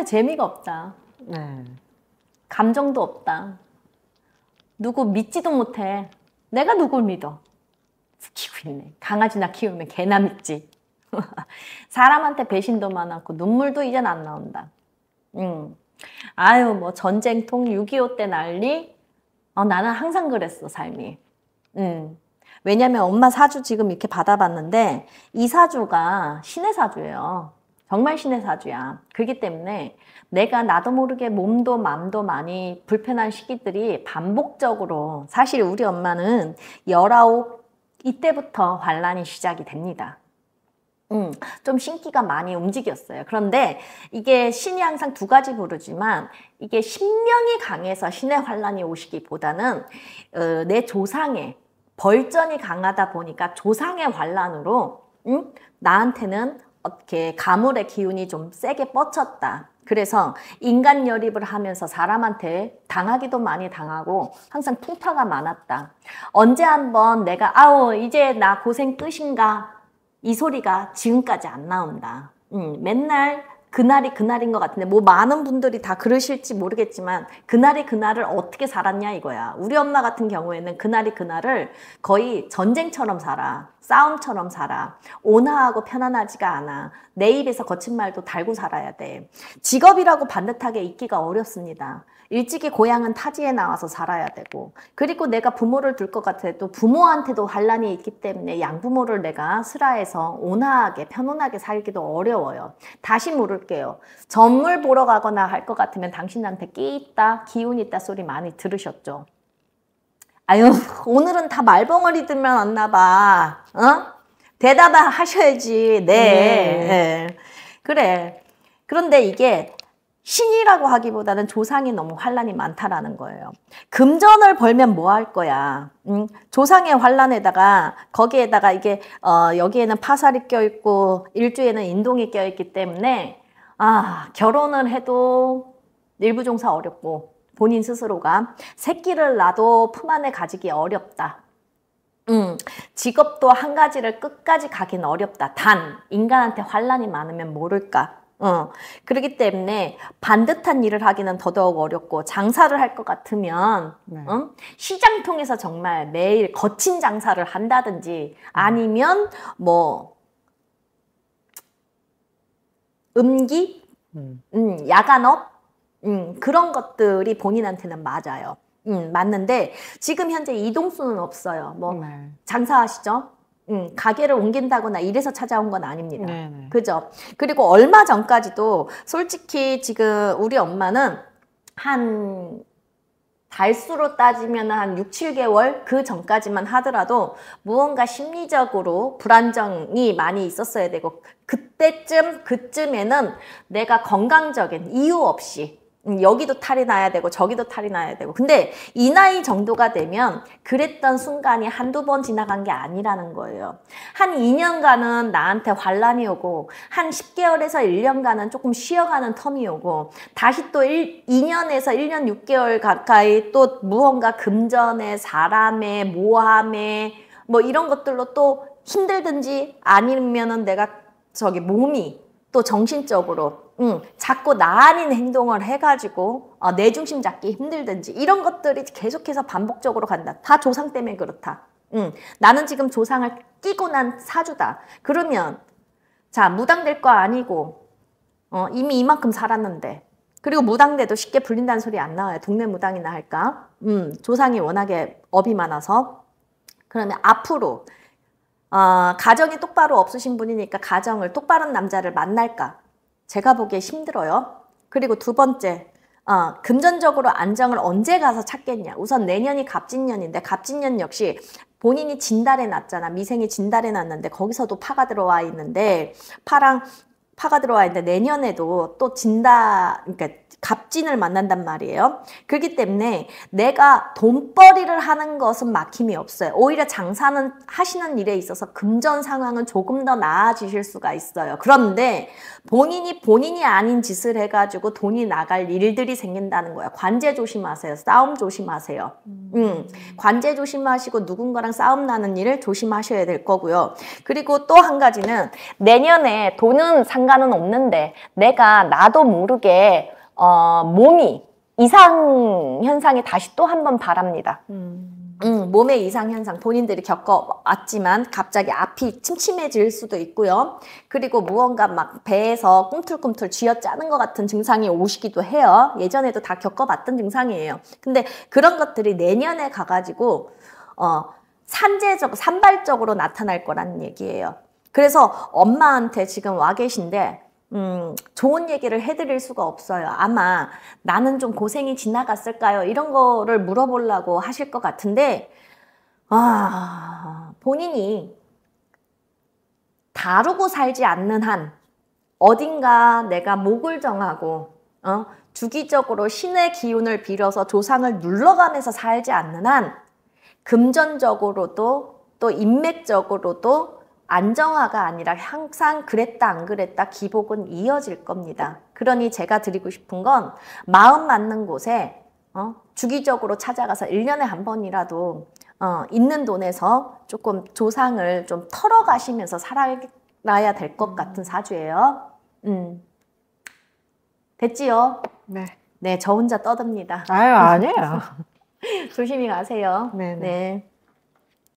삶에 재미가 없다. 네. 감정도 없다. 누구 믿지도 못해. 내가 누굴 믿어? 키고 있네. 강아지나 키우면 개나 믿지. 사람한테 배신도 많았고 눈물도 이젠 안 나온다. 음. 아유 뭐 전쟁통 6.25 때 난리. 어, 나는 항상 그랬어 삶이. 음. 왜냐면 엄마 사주 지금 이렇게 받아봤는데 이 사주가 신의 사주예요. 정말 신의 사주야. 그렇기 때문에 내가 나도 모르게 몸도 마음도 많이 불편한 시기들이 반복적으로 사실 우리 엄마는 열아홉 이때부터 관란이 시작이 됩니다. 음, 좀 신기가 많이 움직였어요. 그런데 이게 신이 항상 두 가지 부르지만 이게 신명이 강해서 신의 환란이 오시기보다는 어, 내 조상의 벌전이 강하다 보니까 조상의 환란으로 음? 나한테는 이렇게 가물의 기운이 좀 세게 뻗쳤다. 그래서 인간 열입을 하면서 사람한테 당하기도 많이 당하고 항상 풍파가 많았다. 언제 한번 내가 아우 이제 나 고생 끝인가 이 소리가 지금까지 안 나온다. 음, 맨날 그날이 그날인 것 같은데 뭐 많은 분들이 다 그러실지 모르겠지만 그날이 그날을 어떻게 살았냐 이거야. 우리 엄마 같은 경우에는 그날이 그날을 거의 전쟁처럼 살아. 싸움처럼 살아. 온화하고 편안하지가 않아. 내 입에서 거친 말도 달고 살아야 돼. 직업이라고 반듯하게 있기가 어렵습니다. 일찍이 고향은 타지에 나와서 살아야 되고 그리고 내가 부모를 둘 것 같아도 부모한테도 반란이 있기 때문에 양부모를 내가 슬하에서 온화하게 편안하게 살기도 어려워요. 다시 물을 볼게요. 전물 보러 가거나 할 것 같으면 당신한테 끼 있다, 기운 있다 소리 많이 들으셨죠? 아유, 오늘은 다 말벙어리 들면 왔나 봐. 어? 대답을 하셔야지. 네. 네. 네. 그래. 그런데 이게 신이라고 하기보다는 조상이 너무 환란이 많다라는 거예요. 금전을 벌면 뭐 할 거야? 음, 조상의 환란에다가 거기에다가 이게 어, 여기에는 파살이 껴있고 일주에는 인동이 껴있기 때문에 아, 결혼을 해도 일부 종사 어렵고 본인 스스로가 새끼를 낳아도 품 안에 가지기 어렵다. 음, 직업도 한 가지를 끝까지 가긴 어렵다. 단, 인간한테 환란이 많으면 모를까. 어, 그렇기 때문에 반듯한 일을 하기는 더더욱 어렵고 장사를 할 것 같으면 네. 응? 시장 통해서 정말 매일 거친 장사를 한다든지 아니면 뭐 음기, 음. 음. 야간업 음, 그런 것들이 본인한테는 맞아요. 음, 맞는데 지금 현재 이동수는 없어요. 뭐 네. 장사하시죠? 음, 가게를 옮긴다거나 이래서 찾아온 건 아닙니다. 네네. 네. 그죠? 그리고 얼마 전까지도 솔직히 지금 우리 엄마는 한 달수로 따지면 한 6, 7개월 그 전까지만 하더라도 무언가 심리적으로 불안정이 많이 있었어야 되고 그때쯤 그쯤에는 내가 건강적인 이유 없이 음, 여기도 탈이 나야 되고 저기도 탈이 나야 되고 근데 이 나이 정도가 되면 그랬던 순간이 한두 번 지나간 게 아니라는 거예요 한 2년간은 나한테 환란이 오고 한 10개월에서 1년간은 조금 쉬어가는 텀이 오고 다시 또 1, 2년에서 1년 6개월 가까이 또 무언가 금전의 사람의 모함의 뭐 이런 것들로 또 힘들든지 아니면은 내가 저기 몸이 또 정신적으로 음, 자꾸 나 아닌 행동을 해가지고 어, 내 중심 잡기 힘들든지 이런 것들이 계속해서 반복적으로 간다. 다 조상 때문에 그렇다. 음, 나는 지금 조상을 끼고 난 사주다. 그러면 자 무당될 거 아니고 어, 이미 이만큼 살았는데 그리고 무당돼도 쉽게 불린다는 소리 안 나와요. 동네 무당이나 할까? 음, 조상이 워낙에 업이 많아서 그러면 앞으로 어, 가정이 똑바로 없으신 분이니까 가정을 똑바른 남자를 만날까? 제가 보기에 힘들어요. 그리고 두 번째, 어, 금전적으로 안정을 언제 가서 찾겠냐. 우선 내년이 갑진년인데 갑진년 역시 본인이 진달에 났잖아. 미생이 진달에 났는데 거기서도 파가 들어와 있는데 파랑 파가 들어와 있는데 내년에도 또 진다 그러니까 갑진을 만난단 말이에요. 그렇기 때문에 내가 돈벌이를 하는 것은 막힘이 없어요. 오히려 장사는 하시는 일에 있어서 금전 상황은 조금 더 나아지실 수가 있어요. 그런데 본인이 본인이 아닌 짓을 해가지고 돈이 나갈 일들이 생긴다는 거예요. 관제 조심하세요. 싸움 조심하세요. 음, 관제 조심하시고 누군가랑 싸움 나는 일을 조심하셔야 될 거고요. 그리고 또 한 가지는 내년에 돈은 상관은 없는데 내가 나도 모르게 어, 몸이 이상 현상에 다시 또 한 번 바랍니다. 음. 음, 몸의 이상 현상 본인들이 겪어왔지만 갑자기 앞이 침침해질 수도 있고요. 그리고 무언가 막 배에서 꿈틀꿈틀 쥐어짜는 것 같은 증상이 오시기도 해요. 예전에도 다 겪어봤던 증상이에요. 근데 그런 것들이 내년에 가가지고 어, 산재적 산발적으로 나타날 거라는 얘기예요. 그래서 엄마한테 지금 와 계신데 음, 좋은 얘기를 해드릴 수가 없어요. 아마 나는 좀 고생이 지나갔을까요? 이런 거를 물어보려고 하실 것 같은데, 아, 본인이 다루고 살지 않는 한, 어딘가 내가 목을 정하고, 어, 주기적으로 신의 기운을 빌어서 조상을 눌러가면서 살지 않는 한, 금전적으로도, 또 인맥적으로도, 안정화가 아니라 항상 그랬다 안 그랬다 기복은 이어질 겁니다. 그러니 제가 드리고 싶은 건 마음 맞는 곳에 어, 주기적으로 찾아가서 1년에 한 번이라도 어, 있는 돈에서 조금 조상을 좀 털어가시면서 살아야 될 것 같은 음. 사주예요. 음. 됐지요? 네. 네, 저 혼자 떠듭니다. 아유, 아니에요. 조심히 가세요. 네네. 네.